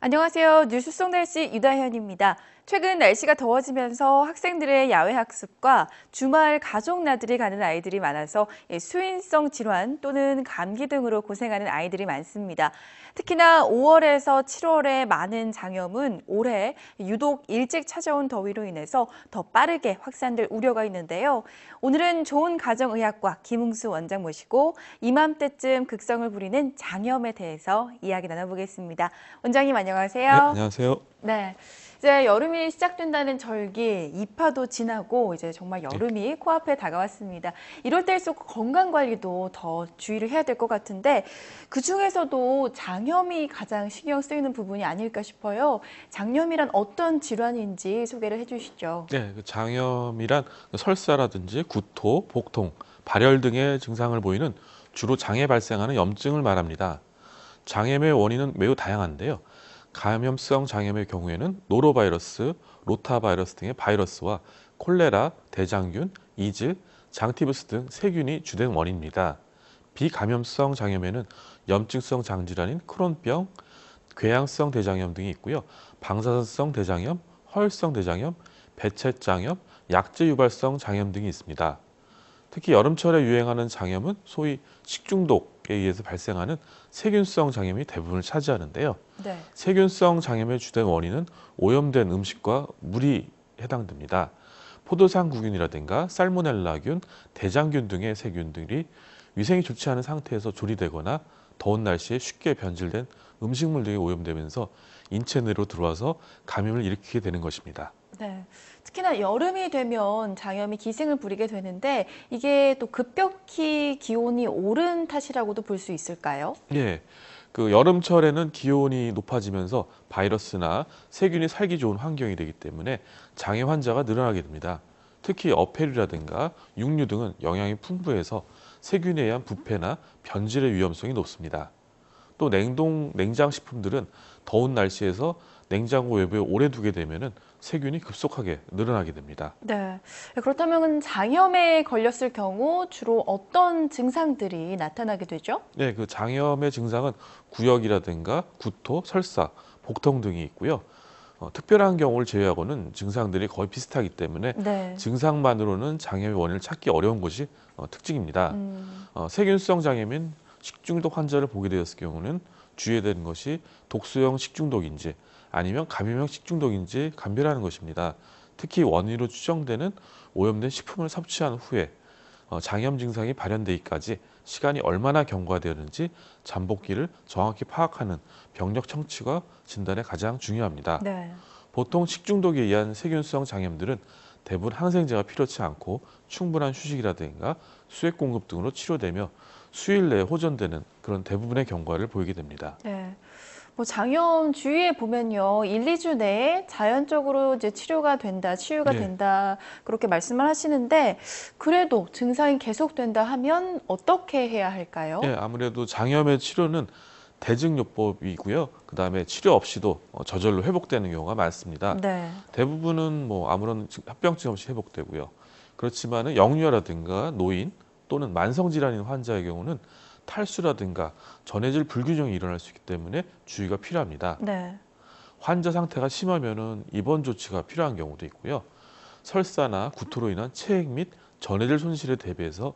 안녕하세요. 뉴스 속 날씨 유다현입니다. 최근 날씨가 더워지면서 학생들의 야외 학습과 주말 가족 나들이 가는 아이들이 많아서 수인성 질환 또는 감기 등으로 고생하는 아이들이 많습니다. 특히나 5월에서 7월에 많은 장염은 올해 유독 일찍 찾아온 더위로 인해서 더 빠르게 확산될 우려가 있는데요. 오늘은 좋은 가정의학과 김웅수 원장 모시고 이맘때쯤 극성을 부리는 장염에 대해서 이야기 나눠보겠습니다. 원장님 안녕하세요. 네, 안녕하세요. 네. 이제 여름이 시작된다는 절기, 2파도 지나고 이제 정말 여름이 코앞에 다가왔습니다. 이럴 때일수록 건강 관리도 더 주의를 해야 될 것 같은데 그 중에서도 장염이 가장 신경 쓰이는 부분이 아닐까 싶어요. 장염이란 어떤 질환인지 소개를 해주시죠. 네, 그 장염이란 그 설사라든지 구토, 복통, 발열 등의 증상을 보이는 주로 장에 발생하는 염증을 말합니다. 장염의 원인은 매우 다양한데요. 감염성 장염의 경우에는 노로바이러스, 로타바이러스 등의 바이러스와 콜레라, 대장균, 이즈, 장티브스 등 세균이 주된 원인입니다. 비감염성 장염에는 염증성 장질환인 크론병, 궤양성 대장염 등이 있고요. 방사선성 대장염, 허혈성 대장염, 배체장염, 약제 유발성 장염 등이 있습니다. 특히 여름철에 유행하는 장염은 소위 식중독, 접촉에 의해서 발생하는 세균성 장염이 대부분을 차지하는데요. 네. 세균성 장염의 주된 원인은 오염된 음식과 물이 해당됩니다. 포도상구균이라든가 살모넬라균, 대장균 등의 세균들이 위생이 좋지 않은 상태에서 조리되거나 더운 날씨에 쉽게 변질된 음식물 등이 오염되면서 인체 내로 들어와서 감염을 일으키게 되는 것입니다. 네. 특히나 여름이 되면 장염이 기승을 부리게 되는데 이게 또 급격히 기온이 오른 탓이라고도 볼 수 있을까요? 예. 그 여름철에는 기온이 높아지면서 바이러스나 세균이 살기 좋은 환경이 되기 때문에 장애 환자가 늘어나게 됩니다. 특히 어패류라든가 육류 등은 영양이 풍부해서 세균에 의한 부패나 변질의 위험성이 높습니다. 또 냉동 냉장 식품들은 더운 날씨에서 냉장고 외부에 오래 두게 되면은 세균이 급속하게 늘어나게 됩니다. 네. 네 그렇다면 장염에 걸렸을 경우 주로 어떤 증상들이 나타나게 되죠? 네, 그 장염의 증상은 구역이라든가 구토, 설사, 복통 등이 있고요. 어, 특별한 경우를 제외하고는 증상들이 거의 비슷하기 때문에 네. 증상만으로는 장염의 원인을 찾기 어려운 것이 어, 특징입니다. 음. 어, 세균성 장염인 식중독 환자를 보게 되었을 경우는 주의해야 되는 것이 독소형 식중독인지 아니면 감염형 식중독인지 감별하는 것입니다. 특히 원인으로 추정되는 오염된 식품을 섭취한 후에 어, 장염 증상이 발현되기까지 시간이 얼마나 경과되었는지 잠복기를 정확히 파악하는 병력 청취가 진단에 가장 중요합니다. 네. 보통 식중독에 의한 세균성 장염들은 대부분 항생제가 필요치 않고 충분한 휴식이라든가 수액 공급 등으로 치료되며 수일 내에 호전되는 그런 대부분의 경과를 보이게 됩니다. 네. 뭐 장염 주위에 보면요. 1, 2주 내에 자연적으로 이제 치료가 된다, 치유가 네. 된다 그렇게 말씀을 하시는데 그래도 증상이 계속된다 하면 어떻게 해야 할까요? 예, 아무래도 장염의 치료는 대증요법이고요. 그다음에 치료 없이도 어, 저절로 회복되는 경우가 많습니다. 네. 대부분은 뭐 아무런 합병증 없이 회복되고요. 그렇지만은 영유아라든가 노인 또는 만성 질환인 환자의 경우는 탈수라든가 전해질 불균형이 일어날 수 있기 때문에 주의가 필요합니다. 네. 환자 상태가 심하면 입원 조치가 필요한 경우도 있고요. 설사나 구토로 인한 체액 및 전해질 손실에 대비해서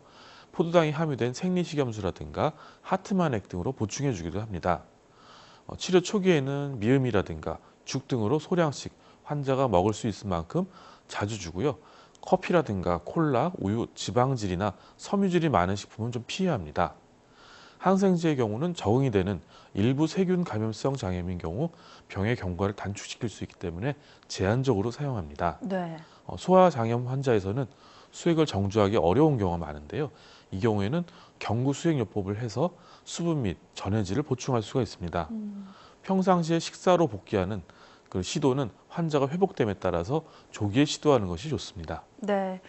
포도당이 함유된 생리식염수라든가 하트만액 등으로 보충해 주기도 합니다. 어, 치료 초기에는 미음이라든가 죽 등으로 소량씩 환자가 먹을 수 있을 만큼 자주 주고요. 커피라든가 콜라, 우유, 지방질이나 섬유질이 많은 식품은 좀 피해야 합니다. 항생제의 경우는 적응이 되는 일부 세균 감염성 장염인 경우 병의 경과를 단축시킬 수 있기 때문에 제한적으로 사용합니다. 네. 어, 소아 장염 환자에서는 수액을 정주하기 어려운 경우가 많은데요. 이 경우에는 경구 수액요법을 해서 수분 및 전해질을 보충할 수가 있습니다. 음. 평상시에 식사로 복귀하는 그 시도는 환자가 회복됨에 따라서 조기에 시도하는 것이 좋습니다. 네.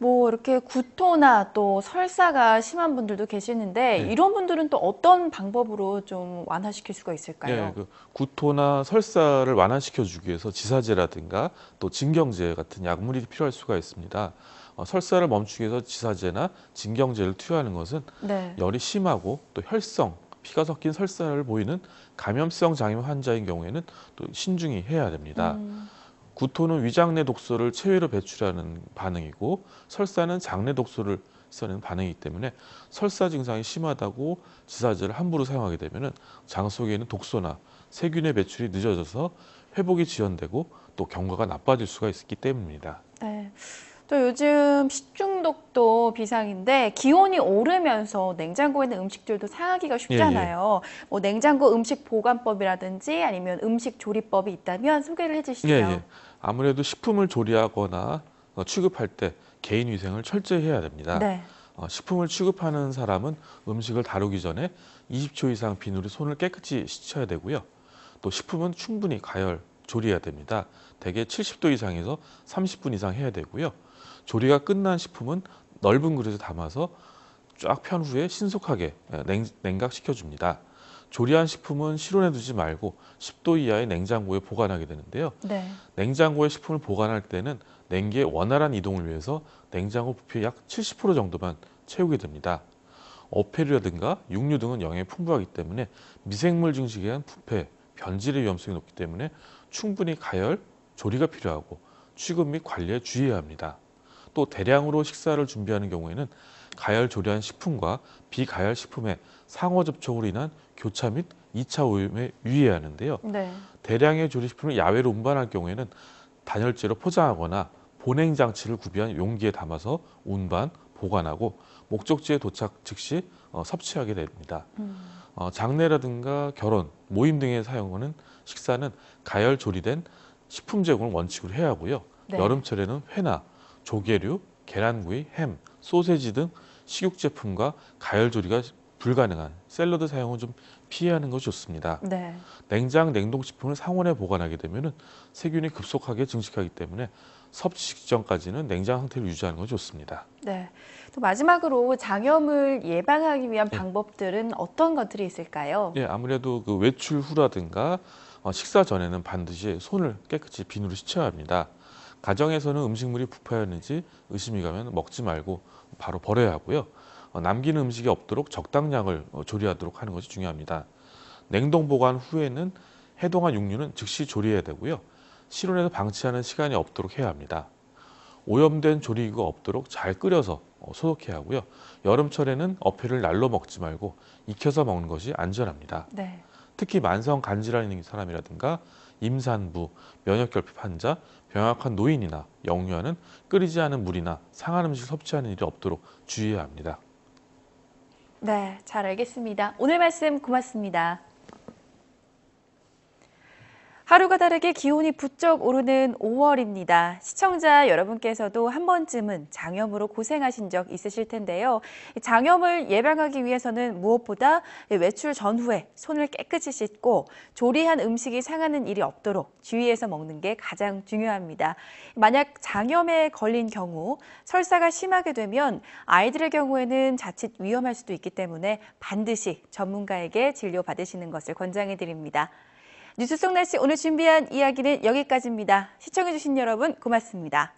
뭐 이렇게 구토나 또 설사가 심한 분들도 계시는데 네. 이런 분들은 또 어떤 방법으로 좀 완화시킬 수가 있을까요? 네, 그 구토나 설사를 완화시켜 주기 위해서 지사제라든가 또 진경제 같은 약물이 필요할 수가 있습니다. 어, 설사를 멈추기 위해서 지사제나 진경제를 투여하는 것은 네. 열이 심하고 또 혈성, 피가 섞인 설사를 보이는 감염성 장염 환자인 경우에는 또 신중히 해야 됩니다. 음. 구토는 위장 내 독소를 체외로 배출하는 반응이고 설사는 장내 독소를 써내는 반응이기 때문에 설사 증상이 심하다고 지사제를 함부로 사용하게 되면 장 속에 있는 독소나 세균의 배출이 늦어져서 회복이 지연되고 또 경과가 나빠질 수가 있기 때문입니다. 네. 또 요즘 식중독도 비상인데 기온이 오르면서 냉장고에 있는 음식들도 상하기가 쉽잖아요. 예, 예. 뭐 냉장고 음식 보관법이라든지 아니면 음식 조리법이 있다면 소개를 해주시죠. 예, 예. 아무래도 식품을 조리하거나 어, 취급할 때 개인 위생을 철저히 해야 됩니다. 네. 어, 식품을 취급하는 사람은 음식을 다루기 전에 20초 이상 비누로 손을 깨끗이 씻어야 되고요. 또 식품은 충분히 가열, 조리해야 됩니다. 대개 70도 이상에서 30분 이상 해야 되고요. 조리가 끝난 식품은 넓은 그릇에 담아서 쫙 편 후에 신속하게 냉, 각시켜줍니다 조리한 식품은 실온에 두지 말고 10도 이하의 냉장고에 보관하게 되는데요. 네. 냉장고에 식품을 보관할 때는 냉기의 원활한 이동을 위해서 냉장고 부피의 약 70% 정도만 채우게 됩니다. 어패류라든가 육류 등은 영양이 풍부하기 때문에 미생물 증식에 의한 부패, 변질의 위험성이 높기 때문에 충분히 가열, 조리가 필요하고 취급 및 관리에 주의해야 합니다. 또 대량으로 식사를 준비하는 경우에는 가열 조리한 식품과 비가열 식품에 상호 접촉으로 인한 교차 및 2차 오염에 유의해야 하는데요. 네. 대량의 조리식품을 야외로 운반할 경우에는 단열재로 포장하거나 보냉 장치를 구비한 용기에 담아서 운반, 보관하고 목적지에 도착 즉시 어, 섭취하게 됩니다. 음. 어, 장례라든가 결혼, 모임 등에 사용하는 식사는 가열 조리된 식품 제공을 원칙으로 해야 하고요. 네. 여름철에는 회나 조개류, 계란구이, 햄, 소세지 등 식육 제품과 가열 조리가 불가능한 샐러드 사용은 좀 피하는 것이 좋습니다. 네. 냉장, 냉동식품을 상온에 보관하게 되면 세균이 급속하게 증식하기 때문에 섭취 직전까지는 냉장 상태를 유지하는 것이 좋습니다. 네. 또 마지막으로 장염을 예방하기 위한 네. 방법들은 어떤 것들이 있을까요? 네, 아무래도 그 외출 후라든가 어, 식사 전에는 반드시 손을 깨끗이 비누로 씻어야 합니다. 가정에서는 음식물이 부패하는지 의심이 가면 먹지 말고 바로 버려야 하고요. 어, 남기는 음식이 없도록 적당량을 어, 조리하도록 하는 것이 중요합니다. 냉동 보관 후에는 해동한 육류는 즉시 조리해야 되고요. 실온에서 방치하는 시간이 없도록 해야 합니다. 오염된 조리기가 없도록 잘 끓여서 어, 소독해야 하고요. 여름철에는 어패를 날로 먹지 말고 익혀서 먹는 것이 안전합니다. 네. 특히 만성 간질환 있는 사람이라든가 임산부, 면역결핍 환자, 병약한 노인이나 영유아는 끓이지 않은 물이나 상한 음식 섭취하는 일이 없도록 주의해야 합니다. 네, 잘 알겠습니다. 오늘 말씀 고맙습니다. 하루가 다르게 기온이 부쩍 오르는 5월입니다. 시청자 여러분께서도 한 번쯤은 장염으로 고생하신 적 있으실 텐데요. 장염을 예방하기 위해서는 무엇보다 외출 전후에 손을 깨끗이 씻고 조리한 음식이 상하는 일이 없도록 주의해서 먹는 게 가장 중요합니다. 만약 장염에 걸린 경우 설사가 심하게 되면 아이들의 경우에는 자칫 위험할 수도 있기 때문에 반드시 전문가에게 진료 받으시는 것을 권장해 드립니다. 뉴스 속 날씨 오늘 준비한 이야기는 여기까지입니다. 시청해주신 여러분 고맙습니다.